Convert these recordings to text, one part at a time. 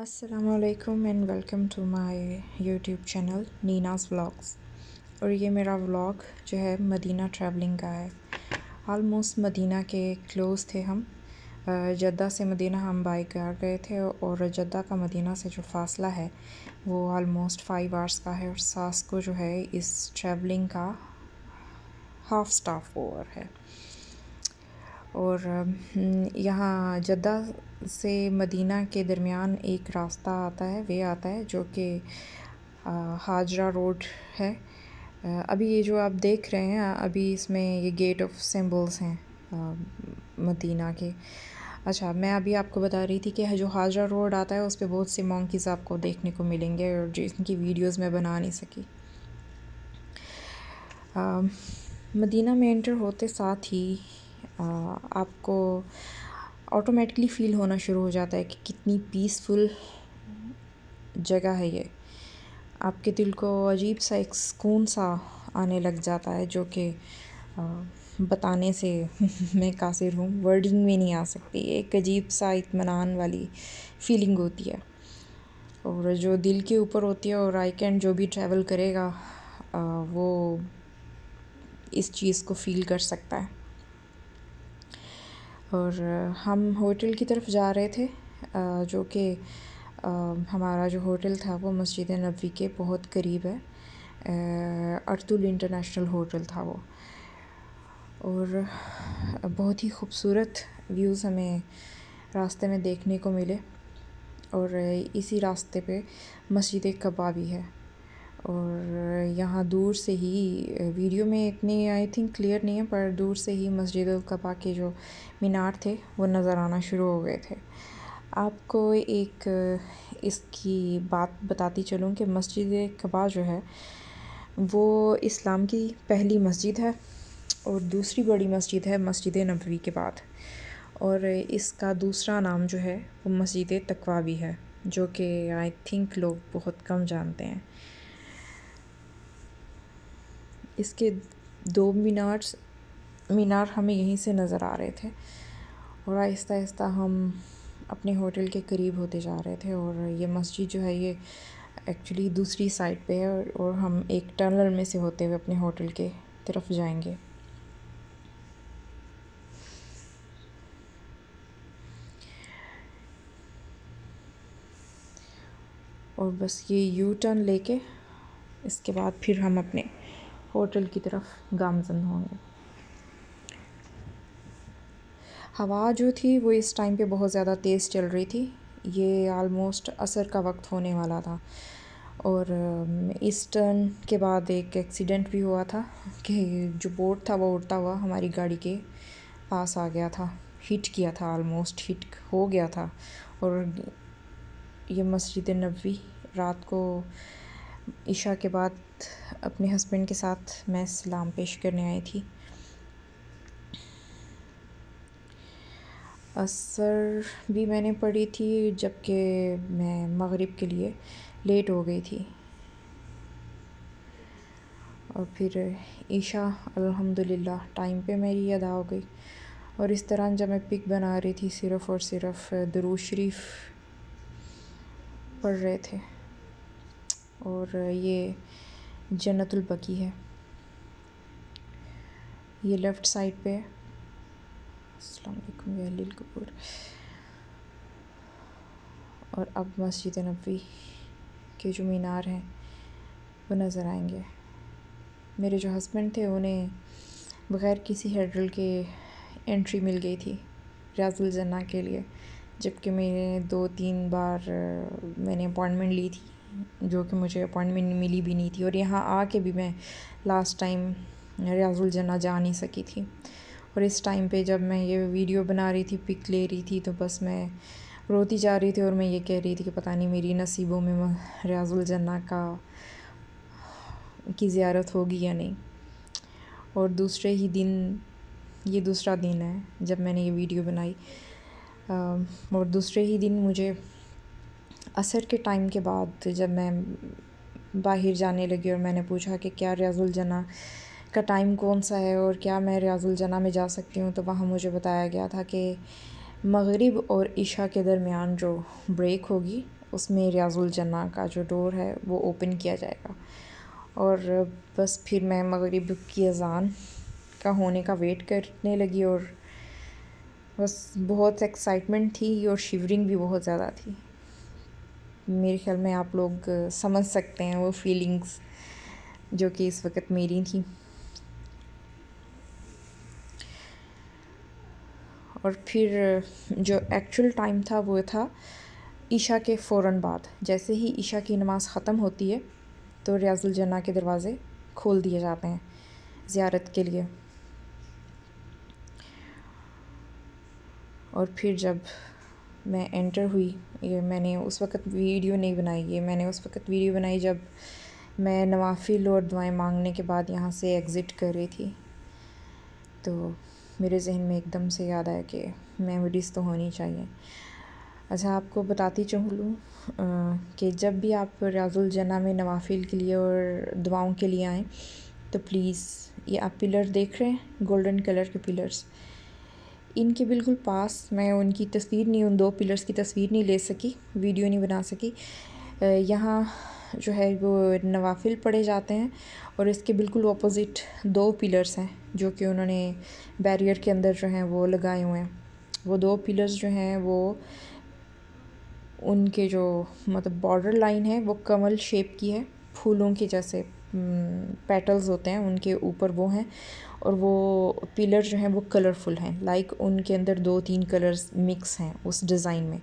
असलकम and welcome to my YouTube channel Neena's vlogs और ये मेरा व्लाग जो है मदीना ट्रैवलिंग का है आलमोस्ट मदीना के क्लोज़ थे हम जद्दा से मदीना हम बाई कार गए थे और जद्दा का मदीना से जो फासला है वो आलमोस्ट फ़ाइव आवर्स का है और सास को जो है इस ट्रैवलिंग का हाफ स्टाफ ओवर है और यहाँ जद्दा से मदीना के दरमियान एक रास्ता आता है वे आता है जो कि हाजरा रोड है अभी ये जो आप देख रहे हैं अभी इसमें ये गेट ऑफ सिम्बल्स हैं मदीना के अच्छा मैं अभी आपको बता रही थी कि जो हाजरा रोड आता है उस पर बहुत से मॉन्कीज़ आपको देखने को मिलेंगे और जिनकी वीडियोस मैं बना नहीं सकी आ, मदीना में एंटर होते साथ ही आ, आपको ऑटोमेटिकली फ़ील होना शुरू हो जाता है कि कितनी पीसफुल जगह है ये आपके दिल को अजीब सा एक सुकून सा आने लग जाता है जो कि बताने से मैं कासिर हूँ वर्डिंग में नहीं आ सकती एक अजीब सा इतमान वाली फीलिंग होती है और जो दिल के ऊपर होती है और आई कैन जो भी ट्रैवल करेगा वो इस चीज़ को फील कर सकता है और हम होटल की तरफ जा रहे थे जो कि हमारा जो होटल था वो मस्जिद नबी के बहुत करीब है अर्तुल इंटरनेशनल होटल था वो और बहुत ही खूबसूरत व्यूज़ हमें रास्ते में देखने को मिले और इसी रास्ते पे मस्जिद कबा भी है और यहाँ दूर से ही वीडियो में इतनी आई थिंक क्लियर नहीं है पर दूर से ही मस्जिद कबा के जो मीनार थे वो नज़र आना शुरू हो गए थे आपको एक इसकी बात बताती चलूँ कि मस्जिद कबा जो है वो इस्लाम की पहली मस्जिद है और दूसरी बड़ी मस्जिद है मस्जिद नबवी के बाद और इसका दूसरा नाम जो है वो मस्जिद तकवा भी है जो कि आई थिंक लोग बहुत कम जानते हैं इसके दो मीनार्स मीनार हमें यहीं से नज़र आ रहे थे और आहिस्ता आहिस्ता हम अपने होटल के करीब होते जा रहे थे और ये मस्जिद जो है ये एक्चुअली दूसरी साइड पे है और, और हम एक टनल में से होते हुए अपने होटल के तरफ जाएंगे और बस ये यू टर्न लेके इसके बाद फिर हम अपने होटल की तरफ गामजन होंगे हवा जो थी वो इस टाइम पे बहुत ज़्यादा तेज़ चल रही थी ये आलमोस्ट असर का वक्त होने वाला था और इस टर्न के बाद एक एक्सीडेंट भी हुआ था कि जो बोट था वो उड़ता हुआ हमारी गाड़ी के पास आ गया था हिट किया था आलमोस्ट हिट हो गया था और ये मस्जिद नबी रात को ईशा के बाद अपने हस्बैंड के साथ मैं सलाम पेश करने आई थी असर भी मैंने पढ़ी थी जबकि मैं मगरिब के लिए लेट हो गई थी और फिर ईशा अल्हम्दुलिल्लाह टाइम पे मेरी अदा हो गई और इस तरह जब मैं पिक बना रही थी सिर्फ़ और सिर्फ़ दरूज शरीफ पढ़ रहे थे और ये जन्नतुल बकी है ये लेफ़्ट साइड पे असलकुम अलील कपूर और अब मस्जिद नबी के जो मीनार हैं वो नज़र आएंगे मेरे जो हस्बैंड थे उन्हें बग़ैर किसी हेडल के एंट्री मिल गई थी रियाजुल जन्ना के लिए जबकि मैंने दो तीन बार मैंने अपॉइंटमेंट ली थी जो कि मुझे अपॉइंटमेंट मिली भी नहीं थी और यहाँ आके भी मैं लास्ट टाइम रियाजुल जन्ना जा नहीं सकी थी और इस टाइम पे जब मैं ये वीडियो बना रही थी पिक ले रही थी तो बस मैं रोती जा रही थी और मैं ये कह रही थी कि पता नहीं मेरी नसीबों में रियाजुल जन्ना का की ज़्यारत होगी या नहीं और दूसरे ही दिन ये दूसरा दिन है जब मैंने ये वीडियो बनाई और दूसरे ही दिन मुझे असर के टाइम के बाद जब मैं बाहर जाने लगी और मैंने पूछा कि क्या रियाज़ुल जना का टाइम कौन सा है और क्या मैं रियाज़ुल जना में जा सकती हूँ तो वहाँ मुझे बताया गया था कि मगरिब और ईशा के दरमियान जो ब्रेक होगी उसमें रियाज़ुल जना का जो डोर है वो ओपन किया जाएगा और बस फिर मैं मगरिब की अजान का होने का वेट करने लगी और बस बहुत एक्साइटमेंट थी और शिवरिंग भी बहुत ज़्यादा थी मेरे ख्याल में आप लोग समझ सकते हैं वो फीलिंग्स जो कि इस वक्त मेरी थी और फिर जो एक्चुअल टाइम था वो था ईशा के फ़ौर बाद जैसे ही ईशा की नमाज़ ख़त्म होती है तो रियाजुल जन्ना के दरवाज़े खोल दिए जाते हैं ज़्यारत के लिए और फिर जब मैं एंटर हुई ये मैंने उस वक्त वीडियो नहीं बनाई ये मैंने उस वक्त वीडियो बनाई जब मैं नवाफिल और दुआएं मांगने के बाद यहाँ से एग्ज़िट कर रही थी तो मेरे जहन में एकदम से याद आया कि मेमोरीज़ तो होनी चाहिए अच्छा आपको बताती चाहूँ कि जब भी आप राजुल जना में नवाफिल के लिए और दुआओं के लिए आएँ तो प्लीज़ ये आप पिलर देख रहे हैं गोल्डन कलर के पिलर्स इनके बिल्कुल पास मैं उनकी तस्वीर नहीं उन दो पिलर्स की तस्वीर नहीं ले सकी वीडियो नहीं बना सकी यहाँ जो है वो नवाफिल पढ़े जाते हैं और इसके बिल्कुल ऑपोज़िट दो पिलर्स हैं जो कि उन्होंने बैरियर के अंदर जो हैं वो लगाए हुए हैं वो दो पिलर्स जो हैं वो उनके जो मतलब बॉर्डर लाइन है वो कमल शेप की है फूलों के जैसे पेटल्स होते हैं उनके ऊपर वो हैं और वो पिलर जो हैं वो कलरफुल हैं लाइक उनके अंदर दो तीन कलर्स मिक्स हैं उस डिज़ाइन में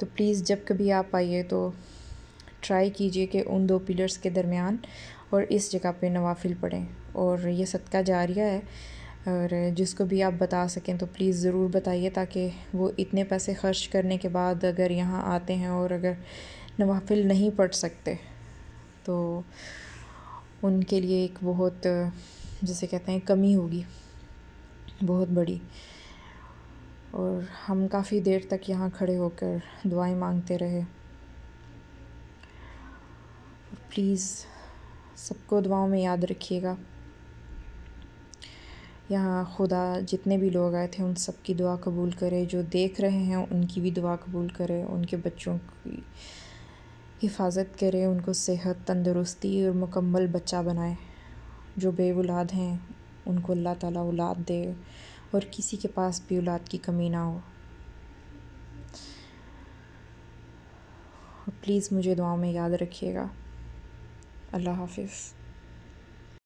तो प्लीज़ जब कभी आप आइए तो ट्राई कीजिए कि उन दो पिलर्स के दरमियान और इस जगह पे नवाफिल पढ़ें और ये सदका जारिया है और जिसको भी आप बता सकें तो प्लीज़ ज़रूर बताइए ताकि वो इतने पैसे खर्च करने के बाद अगर यहाँ आते हैं और अगर नवाफिल नहीं पढ़ सकते तो उनके लिए एक बहुत जैसे कहते हैं कमी होगी बहुत बड़ी और हम काफ़ी देर तक यहाँ खड़े होकर दुआएं मांगते रहे प्लीज़ सबको दुआओं में याद रखिएगा यहाँ खुदा जितने भी लोग आए थे उन सब की दुआ कबूल करे जो देख रहे हैं उनकी भी दुआ कबूल करे उनके बच्चों की हिफाजत करें उनको सेहत तंदुरुस्ती और मुकम्मल बच्चा बनाए जो बे उलाद हैं उनको अल्लाह ताला औलाद दे और किसी के पास भी औलाद की कमी ना हो प्लीज़ मुझे दुआ में याद रखिएगा अल्लाह हाफिज़